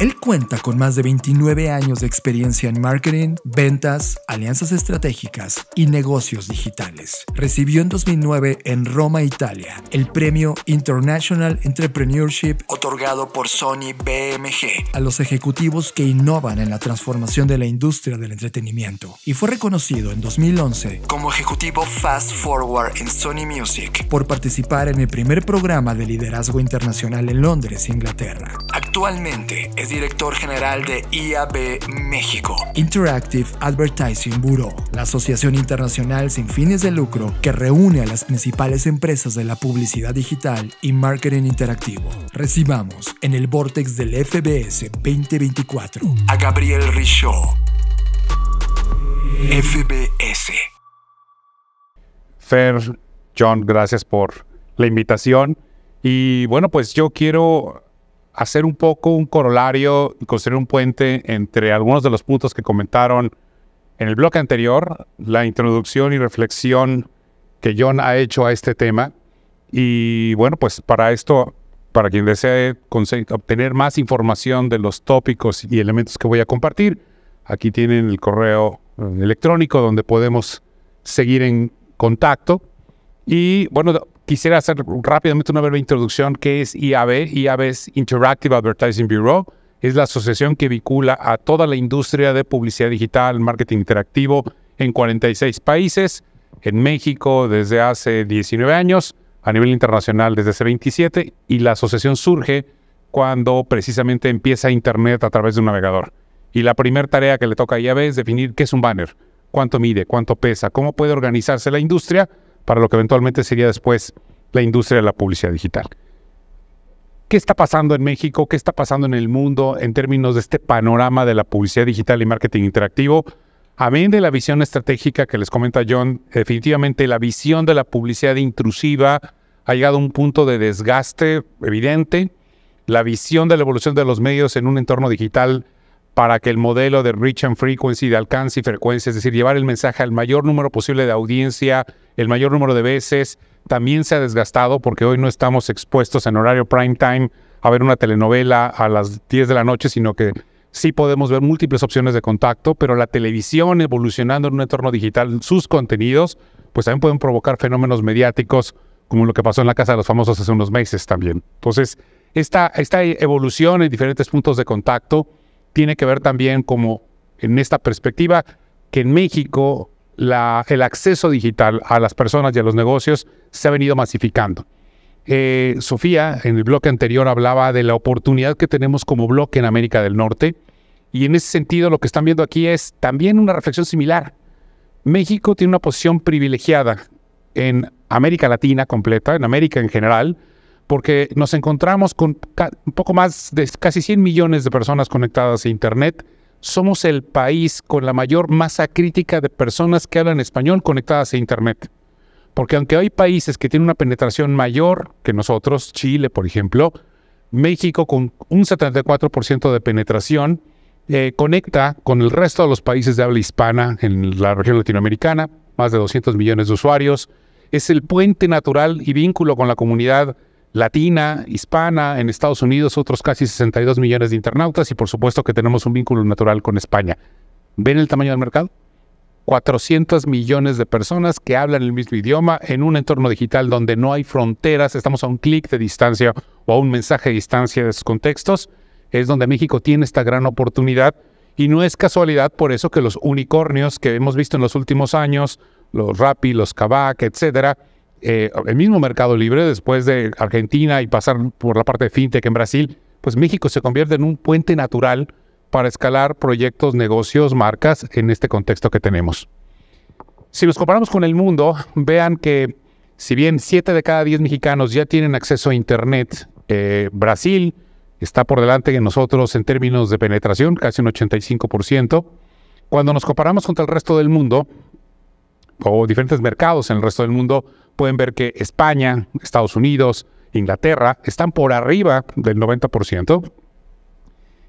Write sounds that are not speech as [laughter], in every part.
Él cuenta con más de 29 años de experiencia en marketing, ventas, alianzas estratégicas y negocios digitales. Recibió en 2009 en Roma, Italia, el premio International Entrepreneurship otorgado por Sony BMG a los ejecutivos que innovan en la transformación de la industria del entretenimiento y fue reconocido en 2011 como ejecutivo Fast Forward en Sony Music por participar en el primer programa de liderazgo internacional en Londres, Inglaterra. Actualmente es director general de IAB México. Interactive Advertising Bureau, la asociación internacional sin fines de lucro que reúne a las principales empresas de la publicidad digital y marketing interactivo. Recibamos en el Vortex del FBS 2024 a Gabriel Richaud. FBS. Fer, John, gracias por la invitación. Y bueno, pues yo quiero hacer un poco un corolario y construir un puente entre algunos de los puntos que comentaron en el bloque anterior, la introducción y reflexión que John ha hecho a este tema. Y bueno, pues para esto, para quien desee obtener más información de los tópicos y elementos que voy a compartir, aquí tienen el correo eh, electrónico donde podemos seguir en contacto. Y bueno, quisiera hacer rápidamente una breve introducción. ¿Qué es IAB? IAB es Interactive Advertising Bureau. Es la asociación que vincula a toda la industria de publicidad digital, marketing interactivo en 46 países. En México desde hace 19 años, a nivel internacional desde hace 27. Y la asociación surge cuando precisamente empieza Internet a través de un navegador. Y la primera tarea que le toca a IAB es definir qué es un banner, cuánto mide, cuánto pesa, cómo puede organizarse la industria para lo que eventualmente sería después la industria de la publicidad digital. ¿Qué está pasando en México? ¿Qué está pasando en el mundo en términos de este panorama de la publicidad digital y marketing interactivo? A mí, de la visión estratégica que les comenta John, definitivamente la visión de la publicidad intrusiva ha llegado a un punto de desgaste evidente. La visión de la evolución de los medios en un entorno digital para que el modelo de Reach and Frequency, de alcance y frecuencia, es decir, llevar el mensaje al mayor número posible de audiencia, el mayor número de veces, también se ha desgastado porque hoy no estamos expuestos en horario prime time a ver una telenovela a las 10 de la noche, sino que sí podemos ver múltiples opciones de contacto, pero la televisión evolucionando en un entorno digital, sus contenidos, pues también pueden provocar fenómenos mediáticos como lo que pasó en la Casa de los Famosos hace unos meses también. Entonces, esta, esta evolución en diferentes puntos de contacto tiene que ver también como en esta perspectiva que en México el acceso digital a las personas y a los negocios se ha venido masificando. Eh, Sofía, en el bloque anterior hablaba de la oportunidad que tenemos como bloque en América del Norte y en ese sentido lo que están viendo aquí es también una reflexión similar. México tiene una posición privilegiada en América Latina completa, en América en general, porque nos encontramos con un poco más de casi 100 millones de personas conectadas a Internet. Somos el país con la mayor masa crítica de personas que hablan español conectadas a Internet. Porque aunque hay países que tienen una penetración mayor que nosotros, Chile por ejemplo, México con un 74% de penetración eh, conecta con el resto de los países de habla hispana en la región latinoamericana, más de 200 millones de usuarios. Es el puente natural y vínculo con la comunidad latina, hispana, en Estados Unidos otros casi 62 millones de internautas y por supuesto que tenemos un vínculo natural con España. ¿Ven el tamaño del mercado? 400 millones de personas que hablan el mismo idioma en un entorno digital donde no hay fronteras, estamos a un clic de distancia o a un mensaje de distancia de esos contextos, es donde México tiene esta gran oportunidad y no es casualidad por eso que los unicornios que hemos visto en los últimos años, los Rappi, los Kavak, etcétera, eh, el mismo mercado libre, después de Argentina y pasar por la parte de fintech en Brasil, pues México se convierte en un puente natural para escalar proyectos, negocios, marcas en este contexto que tenemos. Si nos comparamos con el mundo, vean que si bien 7 de cada 10 mexicanos ya tienen acceso a Internet, eh, Brasil está por delante de nosotros en términos de penetración, casi un 85%. Cuando nos comparamos contra el resto del mundo, o diferentes mercados en el resto del mundo, pueden ver que España, Estados Unidos, Inglaterra están por arriba del 90%.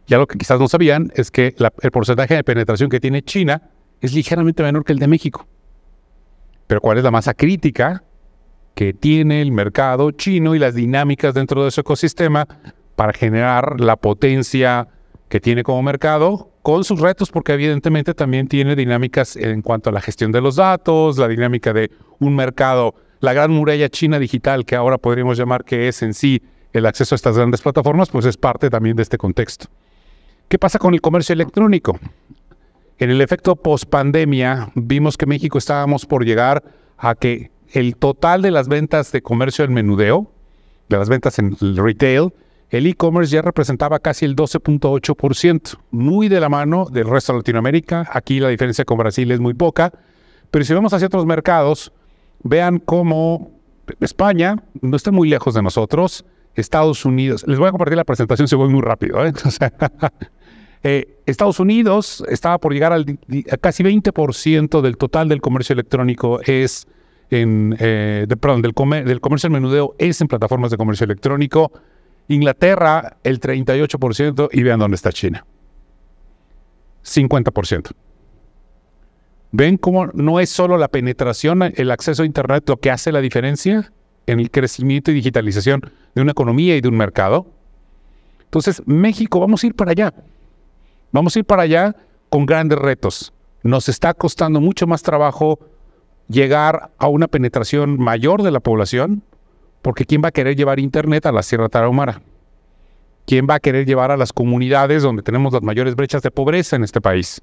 Ya lo que quizás no sabían es que el porcentaje de penetración que tiene China es ligeramente menor que el de México. Pero ¿cuál es la masa crítica que tiene el mercado chino y las dinámicas dentro de su ecosistema para generar la potencia que tiene como mercado con sus retos, porque evidentemente también tiene dinámicas en cuanto a la gestión de los datos, la dinámica de un mercado la gran muralla china digital, que ahora podríamos llamar que es en sí el acceso a estas grandes plataformas, pues es parte también de este contexto. ¿Qué pasa con el comercio electrónico? En el efecto post-pandemia, vimos que México estábamos por llegar a que el total de las ventas de comercio en menudeo, de las ventas en el retail, el e-commerce ya representaba casi el 12.8%, muy de la mano del resto de Latinoamérica. Aquí la diferencia con Brasil es muy poca, pero si vemos hacia otros mercados, vean cómo España no está muy lejos de nosotros, Estados Unidos, les voy a compartir la presentación se voy muy rápido, ¿eh? [laughs] eh, Estados Unidos estaba por llegar al a casi 20% del total del comercio electrónico es en, eh, perdón, del, comercio en menudeo es en plataformas de comercio electrónico. Inglaterra, el 38%, y vean dónde está China. 50%. ¿Ven cómo no es solo la penetración, el acceso a Internet lo que hace la diferencia en el crecimiento y digitalización de una economía y de un mercado? Entonces, México, vamos a ir para allá. Vamos a ir para allá con grandes retos. Nos está costando mucho más trabajo llegar a una penetración mayor de la población, porque ¿quién va a querer llevar Internet a la Sierra Tarahumara? ¿Quién va a querer llevar a las comunidades donde tenemos las mayores brechas de pobreza en este país?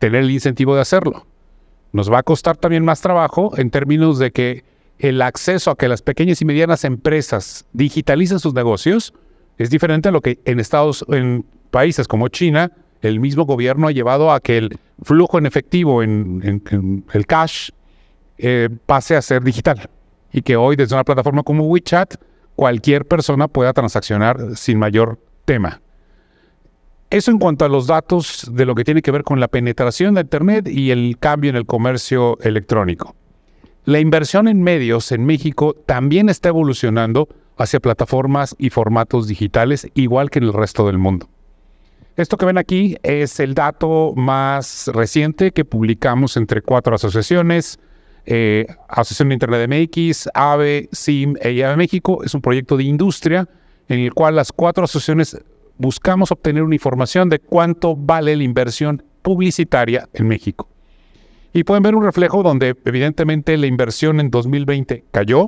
tener el incentivo de hacerlo. Nos va a costar también más trabajo en términos de que el acceso a que las pequeñas y medianas empresas digitalicen sus negocios es diferente a lo que en Estados en países como China el mismo gobierno ha llevado a que el flujo en efectivo, en, el cash, eh, pase a ser digital. Y que hoy desde una plataforma como WeChat cualquier persona pueda transaccionar sin mayor tema. Eso en cuanto a los datos de lo que tiene que ver con la penetración de Internet y el cambio en el comercio electrónico. La inversión en medios en México también está evolucionando hacia plataformas y formatos digitales, igual que en el resto del mundo. Esto que ven aquí es el dato más reciente que publicamos entre cuatro asociaciones. Eh, Asociación de Internet MX, AVE, SIM e de México. Es un proyecto de industria en el cual las cuatro asociaciones buscamos obtener una información de cuánto vale la inversión publicitaria en México. Y pueden ver un reflejo donde evidentemente la inversión en 2020 cayó,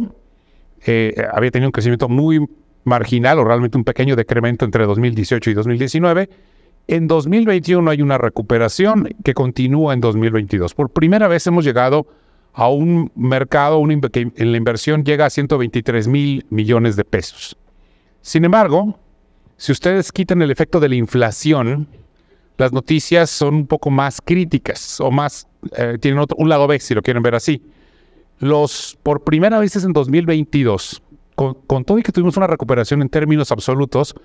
eh, había tenido un crecimiento muy marginal o realmente un pequeño decremento entre 2018 y 2019. En 2021 hay una recuperación que continúa en 2022. Por primera vez hemos llegado a un mercado en la inversión llega a 123 mil millones de pesos. Sin embargo, si ustedes quitan el efecto de la inflación, las noticias son un poco más críticas o más, eh, tienen un lado B, si lo quieren ver así. Los, por primera vez en 2022, con, con todo y que tuvimos una recuperación en términos absolutos,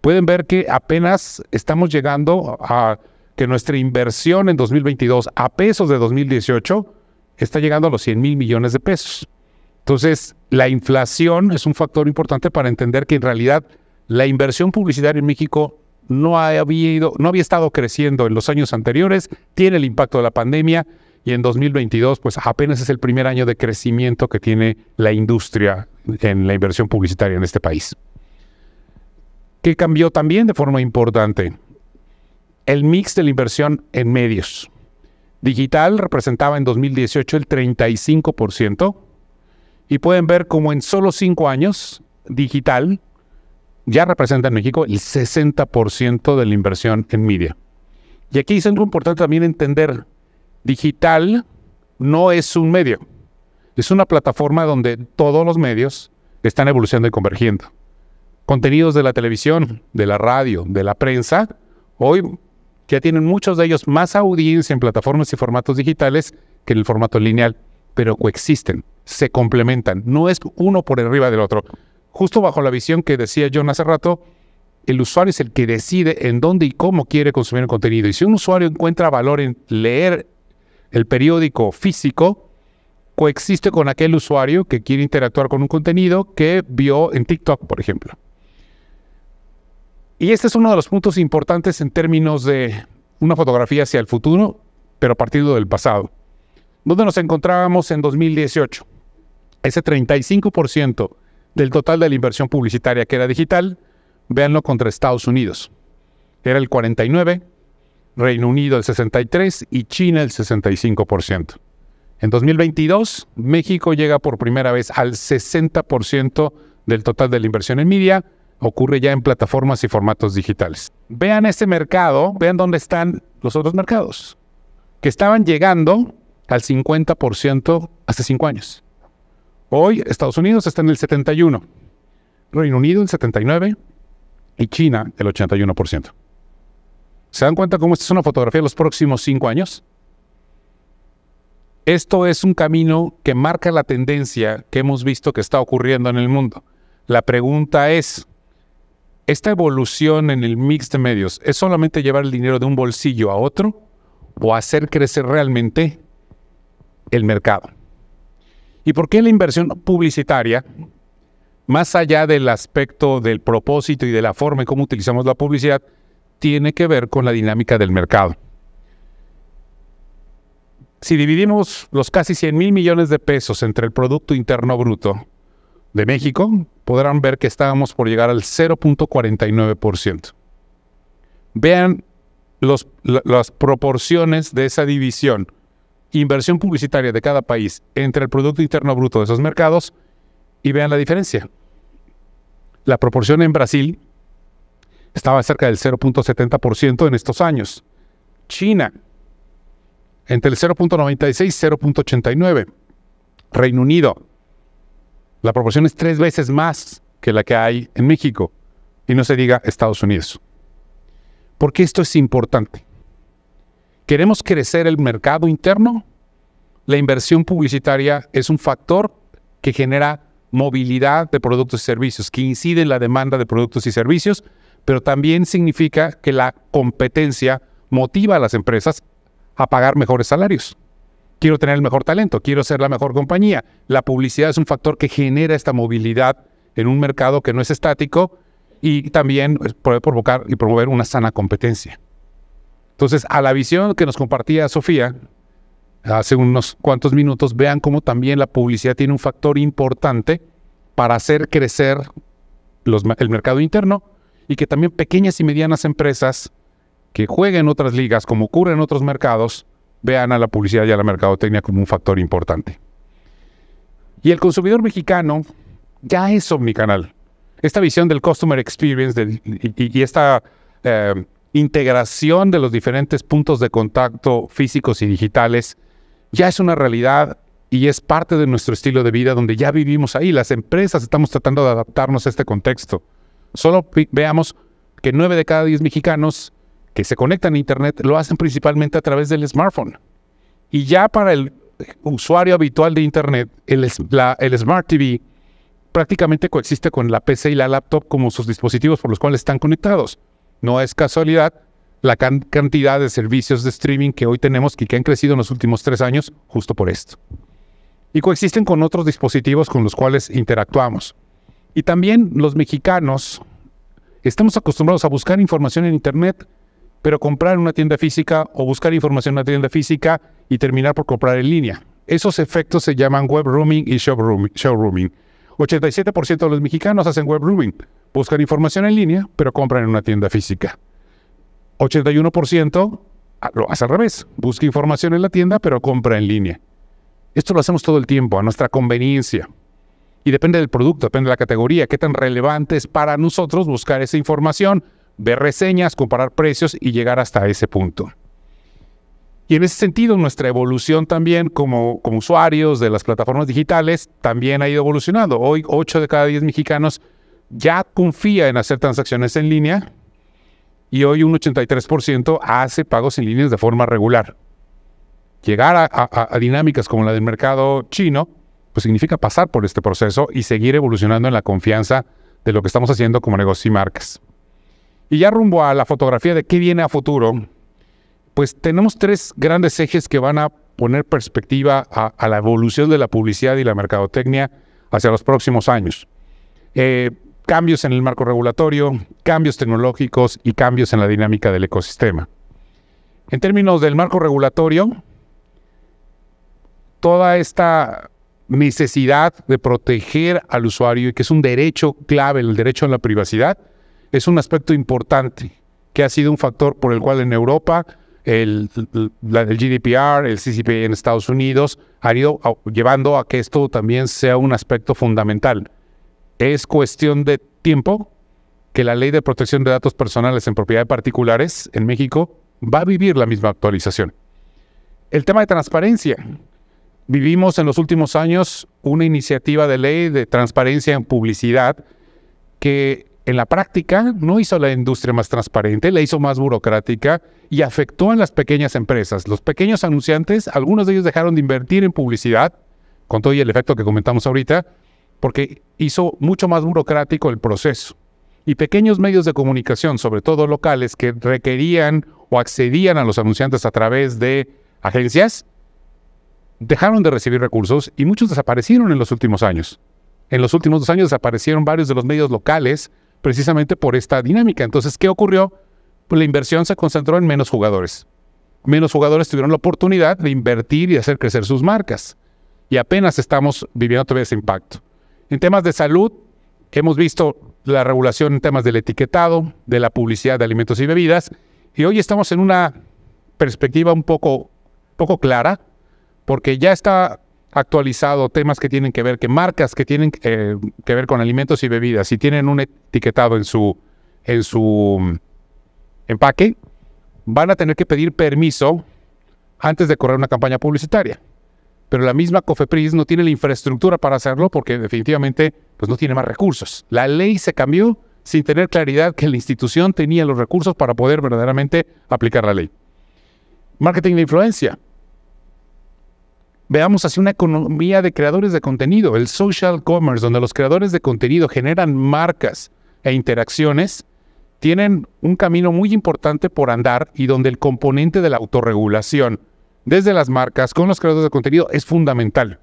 pueden ver que apenas estamos llegando a que nuestra inversión en 2022 a pesos de 2018 está llegando a los 100 mil millones de pesos. Entonces, la inflación es un factor importante para entender que en realidad la inversión publicitaria en México no, había estado creciendo en los años anteriores, tiene el impacto de la pandemia y en 2022 pues apenas es el primer año de crecimiento que tiene la industria en la inversión publicitaria en este país. ¿Qué cambió también de forma importante? El mix de la inversión en medios. Digital representaba en 2018 el 35% y pueden ver como en solo cinco años digital ya representa en México el 60% de la inversión en media. Y aquí es algo importante también entender, digital no es un medio, es una plataforma donde todos los medios están evolucionando y convergiendo. Contenidos de la televisión, de la radio, de la prensa, hoy ya tienen muchos de ellos más audiencia en plataformas y formatos digitales que en el formato lineal, pero coexisten, se complementan, no es uno por arriba del otro justo bajo la visión que decía John hace rato, el usuario es el que decide en dónde y cómo quiere consumir el contenido. Y si un usuario encuentra valor en leer el periódico físico, coexiste con aquel usuario que quiere interactuar con un contenido que vio en TikTok, por ejemplo. Y este es uno de los puntos importantes en términos de una fotografía hacia el futuro, pero partiendo del pasado. ¿Dónde nos encontrábamos en 2018? Ese 35% del total de la inversión publicitaria que era digital, véanlo contra Estados Unidos. Era el 49, Reino Unido el 63 y China el 65%. En 2022, México llega por primera vez al 60% del total de la inversión en media, ocurre ya en plataformas y formatos digitales. Vean ese mercado, vean dónde están los otros mercados, que estaban llegando al 50% hace cinco años. Hoy Estados Unidos está en el 71, Reino Unido el 79 y China el 81%. ¿Se dan cuenta cómo esta es una fotografía de los próximos cinco años? Esto es un camino que marca la tendencia que hemos visto que está ocurriendo en el mundo. La pregunta es, ¿esta evolución en el mix de medios es solamente llevar el dinero de un bolsillo a otro o hacer crecer realmente el mercado? ¿Y por qué la inversión publicitaria, más allá del aspecto del propósito y de la forma en cómo utilizamos la publicidad, tiene que ver con la dinámica del mercado? Si dividimos los casi 100 mil millones de pesos entre el Producto Interno Bruto de México, podrán ver que estábamos por llegar al 0.49%. Vean las proporciones de esa división inversión publicitaria de cada país entre el Producto Interno Bruto de esos mercados y vean la diferencia. La proporción en Brasil estaba cerca del 0.70% en estos años. China, entre el 0.96 y 0.89. Reino Unido, la proporción es tres veces más que la que hay en México. Y no se diga Estados Unidos. ¿Por qué esto es importante? ¿Queremos crecer el mercado interno? La inversión publicitaria es un factor que genera movilidad de productos y servicios, que incide en la demanda de productos y servicios, pero también significa que la competencia motiva a las empresas a pagar mejores salarios. Quiero tener el mejor talento, quiero ser la mejor compañía. La publicidad es un factor que genera esta movilidad en un mercado que no es estático y también puede provocar y promover una sana competencia. Entonces, a la visión que nos compartía Sofía hace unos cuantos minutos, vean cómo también la publicidad tiene un factor importante para hacer crecer el mercado interno y que también pequeñas y medianas empresas que jueguen otras ligas, como ocurre en otros mercados, vean a la publicidad y a la mercadotecnia como un factor importante. Y el consumidor mexicano ya es omnicanal. Esta visión del customer experience y, esta eh, integración de los diferentes puntos de contacto físicos y digitales ya es una realidad y es parte de nuestro estilo de vida donde ya vivimos ahí. Las empresas estamos tratando de adaptarnos a este contexto. Solo veamos que 9 de cada 10 mexicanos que se conectan a Internet lo hacen principalmente a través del smartphone. Y ya para el usuario habitual de Internet, el, el Smart TV prácticamente coexiste con la PC y la laptop como sus dispositivos por los cuales están conectados. No es casualidad la cantidad de servicios de streaming que hoy tenemos y que han crecido en los últimos tres años justo por esto. Y coexisten con otros dispositivos con los cuales interactuamos. Y también los mexicanos estamos acostumbrados a buscar información en Internet, pero comprar en una tienda física o buscar información en una tienda física y terminar por comprar en línea. Esos efectos se llaman web rooming y showrooming. Showrooming. 87% de los mexicanos hacen web rooming buscan información en línea, pero compran en una tienda física. 81% ah, lo hace al revés, busca información en la tienda, pero compra en línea. Esto lo hacemos todo el tiempo, a nuestra conveniencia. Y depende del producto, depende de la categoría, qué tan relevante es para nosotros buscar esa información, ver reseñas, comparar precios y llegar hasta ese punto. Y en ese sentido, nuestra evolución también como, como usuarios de las plataformas digitales también ha ido evolucionando. Hoy 8 de cada 10 mexicanos ya confía en hacer transacciones en línea y hoy un 83% hace pagos en línea de forma regular. Llegar a, dinámicas como la del mercado chino, pues significa pasar por este proceso y seguir evolucionando en la confianza de lo que estamos haciendo como negocios y marcas. Y ya rumbo a la fotografía de qué viene a futuro, pues tenemos tres grandes ejes que van a poner perspectiva a, la evolución de la publicidad y la mercadotecnia hacia los próximos años. Eh, cambios en el marco regulatorio, cambios tecnológicos y cambios en la dinámica del ecosistema. En términos del marco regulatorio, toda esta necesidad de proteger al usuario y que es un derecho clave, el derecho a la privacidad, es un aspecto importante que ha sido un factor por el cual en Europa el, GDPR, el CCP en Estados Unidos han ido llevando a que esto también sea un aspecto fundamental es cuestión de tiempo que la ley de protección de datos personales en propiedad de particulares en México va a vivir la misma actualización. El tema de transparencia. Vivimos en los últimos años una iniciativa de ley de transparencia en publicidad que en la práctica no hizo la industria más transparente, la hizo más burocrática y afectó a las pequeñas empresas. Los pequeños anunciantes, algunos de ellos dejaron de invertir en publicidad, con todo y el efecto que comentamos ahorita, porque hizo mucho más burocrático el proceso. Y pequeños medios de comunicación, sobre todo locales, que requerían o accedían a los anunciantes a través de agencias, dejaron de recibir recursos y muchos desaparecieron en los últimos años. En los últimos dos años desaparecieron varios de los medios locales precisamente por esta dinámica. Entonces, ¿qué ocurrió? Pues la inversión se concentró en menos jugadores. Menos jugadores tuvieron la oportunidad de invertir y hacer crecer sus marcas. Y apenas estamos viviendo todavía ese impacto. En temas de salud, hemos visto la regulación en temas del etiquetado, de la publicidad de alimentos y bebidas, y hoy estamos en una perspectiva un poco, poco clara, porque ya está actualizado temas que tienen que ver, que marcas que tienen eh, que ver con alimentos y bebidas, si tienen un etiquetado en su, en su mm, empaque, van a tener que pedir permiso antes de correr una campaña publicitaria pero la misma COFEPRIS no tiene la infraestructura para hacerlo porque definitivamente pues, no tiene más recursos. La ley se cambió sin tener claridad que la institución tenía los recursos para poder verdaderamente aplicar la ley. Marketing de influencia. Veamos hacia una economía de creadores de contenido, el social commerce, donde los creadores de contenido generan marcas e interacciones, tienen un camino muy importante por andar y donde el componente de la autorregulación desde las marcas con los creadores de contenido es fundamental.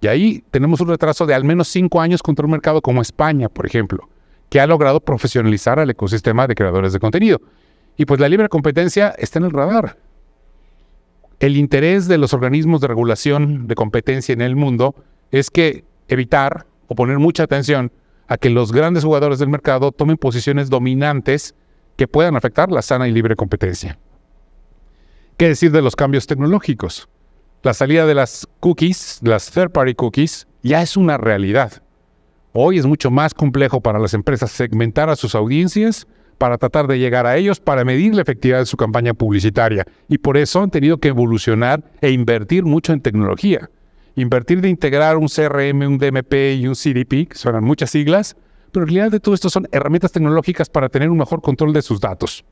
Y ahí tenemos un retraso de al menos cinco años contra un mercado como España, por ejemplo, que ha logrado profesionalizar al ecosistema de creadores de contenido. Y pues la libre competencia está en el radar. El interés de los organismos de regulación de competencia en el mundo es que evitar o poner mucha atención a que los grandes jugadores del mercado tomen posiciones dominantes que puedan afectar la sana y libre competencia. ¿Qué decir de los cambios tecnológicos? La salida de las cookies, las third-party cookies, ya es una realidad. Hoy es mucho más complejo para las empresas segmentar a sus audiencias, para tratar de llegar a ellos, para medir la efectividad de su campaña publicitaria. Y por eso han tenido que evolucionar e invertir mucho en tecnología. Invertir de integrar un CRM, un DMP y un CDP, que suenan muchas siglas, pero en realidad de todo esto son herramientas tecnológicas para tener un mejor control de sus datos.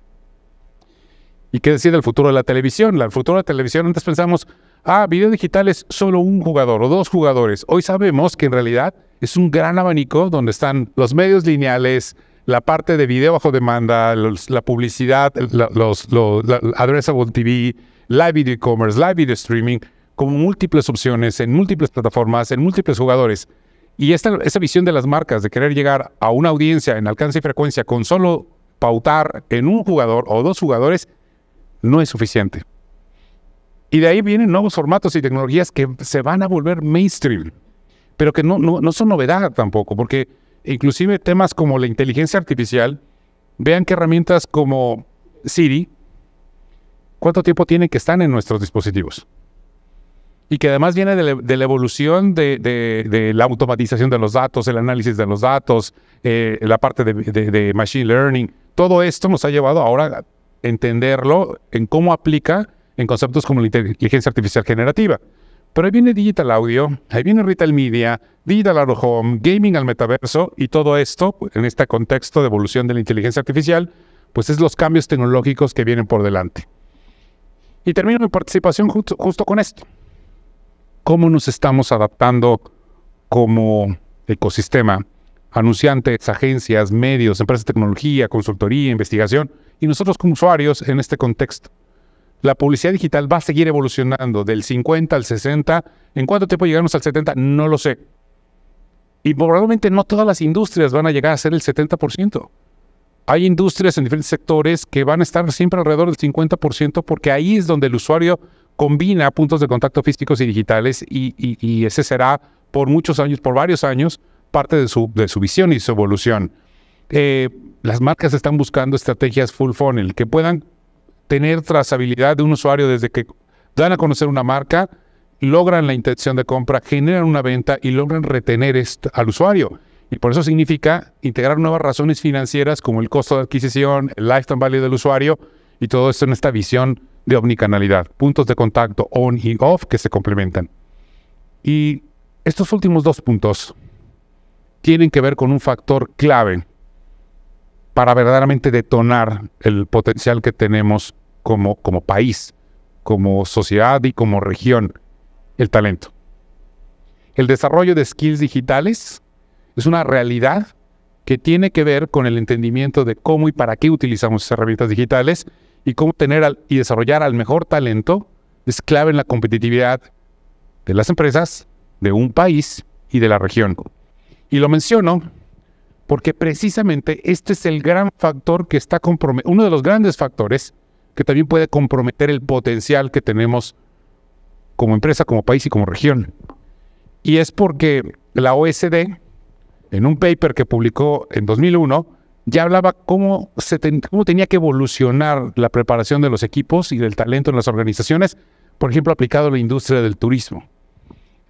¿Y qué decir del futuro de la televisión? El futuro de la televisión, antes pensamos, ah, video digital es solo un jugador o dos jugadores. Hoy sabemos que en realidad es un gran abanico donde están los medios lineales, la parte de video bajo demanda, la publicidad, la, los, addressable TV, live video e-commerce, live video streaming, como múltiples opciones, en múltiples plataformas, en múltiples jugadores. Y esta, esa visión de las marcas de querer llegar a una audiencia en alcance y frecuencia con solo pautar en un jugador o dos jugadores no es suficiente. Y de ahí vienen nuevos formatos y tecnologías que se van a volver mainstream, pero que no, son novedad tampoco, porque inclusive temas como la inteligencia artificial, vean que herramientas como Siri, ¿cuánto tiempo tienen que están en nuestros dispositivos? y que además viene de, la, evolución de, la automatización de los datos, el análisis de los datos, eh, la parte de, machine learning. Todo esto nos ha llevado ahora entenderlo en cómo aplica en conceptos como la inteligencia artificial generativa. Pero ahí viene Digital Audio, ahí viene Retail Media, Digital of Home, Gaming al Metaverso y todo esto, pues, en este contexto de evolución de la inteligencia artificial, pues es los cambios tecnológicos que vienen por delante. Y termino mi participación justo, con esto. ¿Cómo nos estamos adaptando como ecosistema? Anunciantes, agencias, medios, empresas de tecnología, consultoría, investigación y nosotros como usuarios en este contexto. La publicidad digital va a seguir evolucionando del 50 al 60. ¿En cuánto tiempo llegamos al 70? No lo sé. Y probablemente no todas las industrias van a llegar a ser el 70%. Hay industrias en diferentes sectores que van a estar siempre alrededor del 50% porque ahí es donde el usuario combina puntos de contacto físicos y digitales y, ese será por muchos años, por varios años, parte de su, de su visión y su evolución. Eh, las marcas están buscando estrategias full funnel que puedan tener trazabilidad de un usuario desde que dan a conocer una marca, logran la intención de compra, generan una venta y logran retener al usuario. Y por eso significa integrar nuevas razones financieras como el costo de adquisición, el lifetime value del usuario y todo esto en esta visión de omnicanalidad, puntos de contacto on y off que se complementan. Y estos últimos dos puntos tienen que ver con un factor clave para verdaderamente detonar el potencial que tenemos como, país, como sociedad y como región, el talento. El desarrollo de skills digitales es una realidad que tiene que ver con el entendimiento de cómo y para qué utilizamos herramientas digitales y cómo tener y desarrollar al mejor talento es clave en la competitividad de las empresas, de un país y de la región. Y lo menciono porque precisamente este es el gran factor que está comprometido, uno de los grandes factores que también puede comprometer el potencial que tenemos como empresa, como país y como región. Y es porque la OSD, en un paper que publicó en 2001, ya hablaba cómo, se cómo tenía que evolucionar la preparación de los equipos y del talento en las organizaciones, por ejemplo, aplicado a la industria del turismo.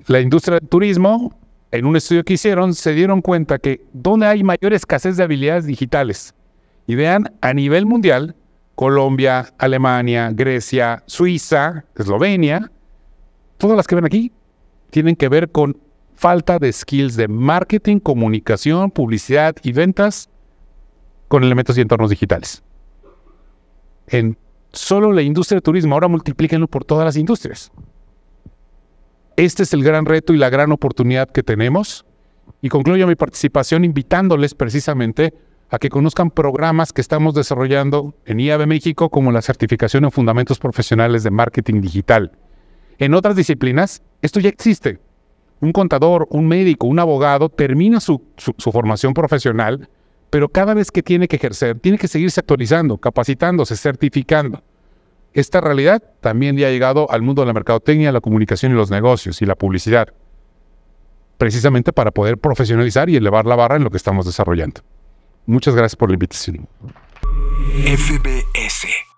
La industria del turismo en un estudio que hicieron, se dieron cuenta que donde hay mayor escasez de habilidades digitales, y vean a nivel mundial, Colombia, Alemania, Grecia, Suiza, Eslovenia, todas las que ven aquí tienen que ver con falta de skills de marketing, comunicación, publicidad y ventas con elementos y entornos digitales. En solo la industria de turismo, ahora multiplíquenlo por todas las industrias. Este es el gran reto y la gran oportunidad que tenemos. Y concluyo mi participación invitándoles precisamente a que conozcan programas que estamos desarrollando en IAB México como la certificación en fundamentos profesionales de marketing digital. En otras disciplinas, esto ya existe. Un contador, un médico, un abogado termina su, su formación profesional, pero cada vez que tiene que ejercer, tiene que seguirse actualizando, capacitándose, certificando. Esta realidad también ya ha llegado al mundo de la mercadotecnia, la comunicación y los negocios y la publicidad, precisamente para poder profesionalizar y elevar la barra en lo que estamos desarrollando. Muchas gracias por la invitación. FBS